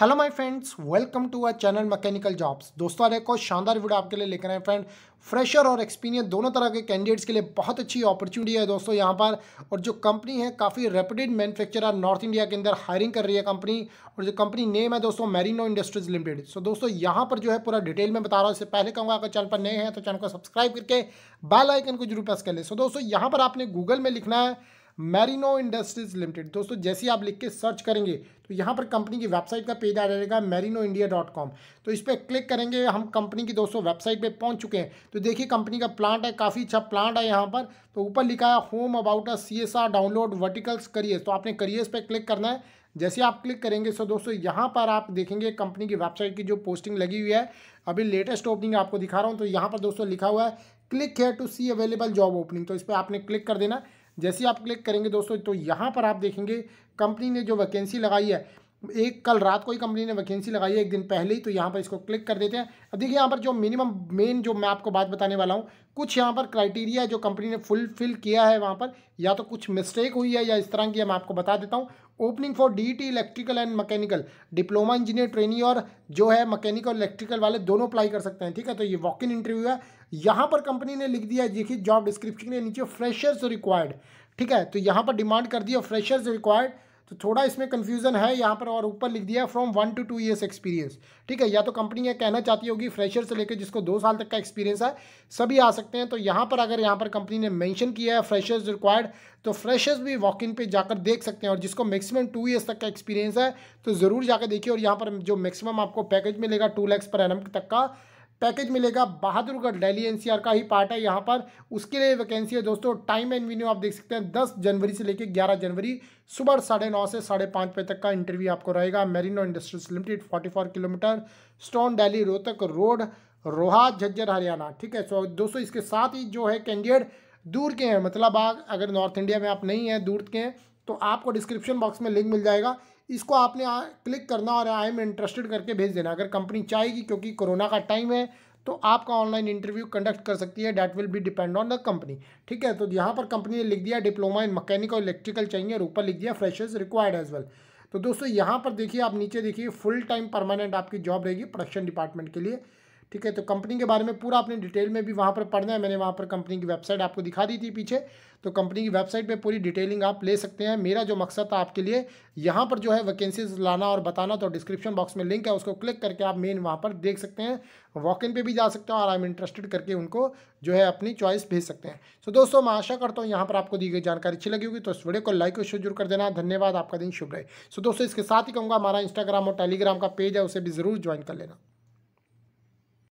hello my friends welcome to our channel mechanical jobs दोस्तों आज एक और शानदार वीडियो आपके लिए लेकर आए फ्रेंड फ्रेशर और एक्सपीरियंस दोनों तरह के कैंडिडेट्स के लिए बहुत अच्छी अपॉर्चुनिटी है दोस्तों यहाँ पर और जो कंपनी है काफ़ी रेपिडेड मैन्युफैक्चरर नॉर्थ इंडिया के अंदर हायरिंग कर रही है कंपनी और जो कंपनी नेम है दोस्तों मैरिनो इंडस्ट्रीज लिमिटेड सो दोस्तों यहाँ पर जो है पूरा डिटेल में बता रहा हूँ इससे पहले कहूँगा अगर चैनल पर नए हैं तो चैनल को सब्सक्राइब करके बैलाइकन आइकन को जरूर प्रेस कर ले सो दोस्तों यहाँ पर आपने गूगल में लिखना है मैरिनो इंडस्ट्रीज लिमिटेड दोस्तों जैसे आप लिख के सर्च करेंगे तो यहाँ पर कंपनी की वेबसाइट का पेज आ जाएगा मैरिनो इंडिया डॉट कॉम तो इस पर क्लिक करेंगे हम कंपनी की दोस्तों वेबसाइट पे पहुँच चुके हैं तो देखिए कंपनी का प्लांट है काफ़ी अच्छा प्लांट है यहाँ पर तो ऊपर लिखा है home about A C S R download verticals careers तो आपने करियर्स पर क्लिक करना है जैसे आप क्लिक करेंगे सो दोस्तों यहाँ पर आप देखेंगे कंपनी की वेबसाइट की जो पोस्टिंग लगी हुई है अभी लेटेस्ट ओपनिंग आपको दिखा रहा हूँ तो यहाँ पर दोस्तों लिखा हुआ है क्लिक है to see available job opening तो इस पर आपने क्लिक कर देना जैसे आप क्लिक करेंगे दोस्तों तो यहाँ पर आप देखेंगे कंपनी ने जो वैकेंसी लगाई है एक कल रात को ही कंपनी ने वैकेंसी लगाई है एक दिन पहले ही तो यहाँ पर इसको क्लिक कर देते हैं अब देखिए यहाँ पर जो मिनिमम मेन जो मैं आपको बात बताने वाला हूँ कुछ यहाँ पर क्राइटेरिया जो कंपनी ने फुलफिल किया है वहाँ पर या तो कुछ मिस्टेक हुई है या इस तरह की है मैं आपको बता देता हूँ opening for D T electrical and mechanical diploma engineer training और जो है मैकेनिकल और इलेक्ट्रिकल वाले दोनों अप्लाई कर सकते हैं ठीक है तो ये वॉक इन इंटरव्यू है यहाँ पर कंपनी ने लिख दिया देखिए जॉब डिस्क्रिप्शन के नीचे फ्रेशर्स रिक्वायर्ड ठीक है तो यहाँ पर डिमांड कर दिया फ्रेशर्स रिक्वायर्ड तो थोड़ा इसमें कन्फ्यूज़न है यहाँ पर और ऊपर लिख दिया from one to two years experience ठीक है या तो कंपनी यह कहना चाहती होगी फ्रेशर से लेकर जिसको दो साल तक का एक्सपीरियंस है सभी आ सकते हैं तो यहाँ पर अगर यहाँ पर कंपनी ने मैंशन किया है फ्रेशर्स रिक्वायर्ड तो फ्रेशर्स भी वॉक इन पर जाकर देख सकते हैं और जिसको मैक्सिमम टू ईयर्स तक का एक्सपीरियंस है तो ज़रूर जाकर देखिए और यहाँ पर जो मैक्सिमम आपको पैकेज मिलेगा टू लैक्स पर एन तक का पैकेज मिलेगा बहादुरगढ़ डेली एनसीआर का ही पार्ट है यहाँ पर उसके लिए वैकेंसी है दोस्तों टाइम एंड वीन्यू आप देख सकते हैं दस जनवरी से लेकर ग्यारह जनवरी सुबह साढ़े नौ से साढ़े पाँच बजे तक का इंटरव्यू आपको रहेगा Merino industries limited forty four kilometer stone Delhi Rohtak road रोहा झज्जर हरियाणा ठीक है सो दोस्तों इसके साथ ही जो है कैंडिडेट दूर के हैं मतलब आप अगर नॉर्थ इंडिया में आप नहीं हैं दूर के हैं तो आपको डिस्क्रिप्शन बॉक्स में लिंक मिल जाएगा इसको आपने आ, क्लिक करना और आई एम इंटरेस्टेड करके भेज देना अगर कंपनी चाहेगी क्योंकि कोरोना का टाइम है तो आपका ऑनलाइन इंटरव्यू कंडक्ट कर सकती है that will be depend on the company ठीक है तो यहाँ पर कंपनी ने लिख दिया डिप्लोमा इन मकैनिक और इलेक्ट्रिकल चाहिए और ऊपर लिख दिया फ्रेशर्स रिक्वायर्ड एज वेल तो दोस्तों यहाँ पर देखिए आप नीचे देखिए फुल टाइम परमानेंट आपकी जॉब रहेगी प्रोडक्शन डिपार्टमेंट के लिए ठीक है तो कंपनी के बारे में पूरा आपने डिटेल में भी वहाँ पर पढ़ना है मैंने वहाँ पर कंपनी की वेबसाइट आपको दिखा दी थी पीछे तो कंपनी की वेबसाइट पे पूरी डिटेलिंग आप ले सकते हैं मेरा जो मकसद था आपके लिए यहाँ पर जो है वैकेंसीज लाना और बताना तो डिस्क्रिप्शन बॉक्स में लिंक है उसको क्लिक करके आप मेन वहाँ पर देख सकते हैं वॉक इन पर भी जा सकते हैं और आई एम इंटरेस्टेड करके उनको जो है अपनी चॉइस भेज सकते हैं सो so, दोस्तों मैं आशा करता हूँ यहाँ पर आपको दी गई जानकारी अच्छी लगी होगी तो इस वीडियो को लाइक और शेयर जरूर कर देना धन्यवाद आपका दिन शुभ रहे सो दोस्तों इसके साथ ही कहूँगा हमारा इंस्टाग्राम और टेलीग्राम का पेज है उसे भी ज़रूर ज्वाइन कर लेना